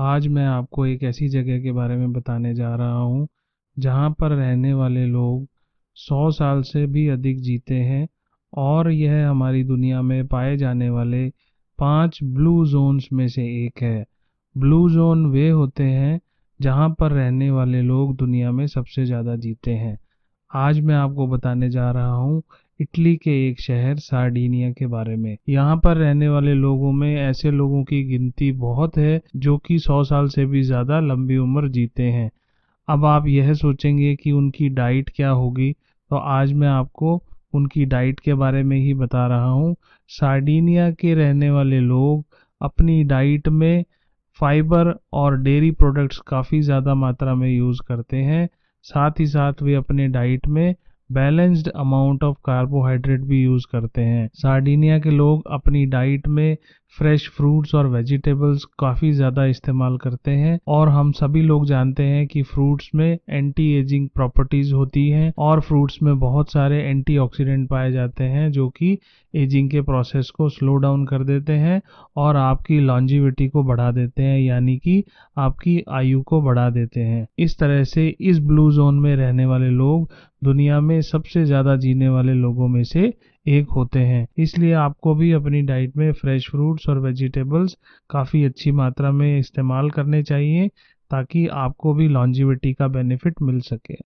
आज मैं आपको एक ऐसी जगह के बारे में बताने जा रहा हूँ जहाँ पर रहने वाले लोग सौ साल से भी अधिक जीते हैं और यह हमारी दुनिया में पाए जाने वाले पांच ब्लू जोन्स में से एक है ब्लू जोन वे होते हैं जहाँ पर रहने वाले लोग दुनिया में सबसे ज़्यादा जीते हैं आज मैं आपको बताने जा रहा हूँ इटली के एक शहर सार्डिनिया के बारे में यहाँ पर रहने वाले लोगों में ऐसे लोगों की गिनती बहुत है जो कि सौ साल से भी ज़्यादा लंबी उम्र जीते हैं अब आप यह सोचेंगे कि उनकी डाइट क्या होगी तो आज मैं आपको उनकी डाइट के बारे में ही बता रहा हूँ सार्डिनिया के रहने वाले लोग अपनी डाइट में फाइबर और डेयरी प्रोडक्ट्स काफ़ी ज़्यादा मात्रा में यूज़ करते हैं साथ ही साथ वे अपने डाइट में बैलेंस्ड अमाउंट ऑफ कार्बोहाइड्रेट भी यूज़ करते हैं सार्डिनिया के लोग अपनी डाइट में फ्रेश फ्रूट्स और वेजिटेबल्स काफ़ी ज़्यादा इस्तेमाल करते हैं और हम सभी लोग जानते हैं कि फ्रूट्स में एंटी एजिंग प्रॉपर्टीज़ होती हैं और फ्रूट्स में बहुत सारे एंटी पाए जाते हैं जो कि एजिंग के प्रोसेस को स्लो डाउन कर देते हैं और आपकी लॉन्जिविटी को बढ़ा देते हैं यानी कि आपकी आयु को बढ़ा देते हैं इस तरह से इस ब्लू जोन में रहने वाले लोग दुनिया में सबसे ज़्यादा जीने वाले लोगों में से एक होते हैं इसलिए आपको भी अपनी डाइट में फ्रेश फ्रूट्स और वेजिटेबल्स काफ़ी अच्छी मात्रा में इस्तेमाल करने चाहिए ताकि आपको भी लॉन्जिविटी का बेनिफिट मिल सके